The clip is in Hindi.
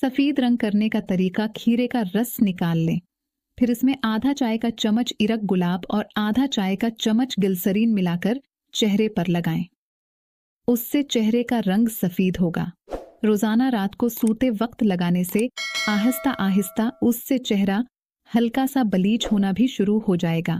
सफ़ेद रंग करने का तरीका खीरे का रस निकाल लें फिर इसमें आधा चाय का चम्मच इरक गुलाब और आधा चाय का चम्मच गिलसरीन मिलाकर चेहरे पर लगाएं। उससे चेहरे का रंग सफ़ेद होगा रोज़ाना रात को सोते वक्त लगाने से आहिस्ता आहिस्ता उससे चेहरा हल्का सा बलीच होना भी शुरू हो जाएगा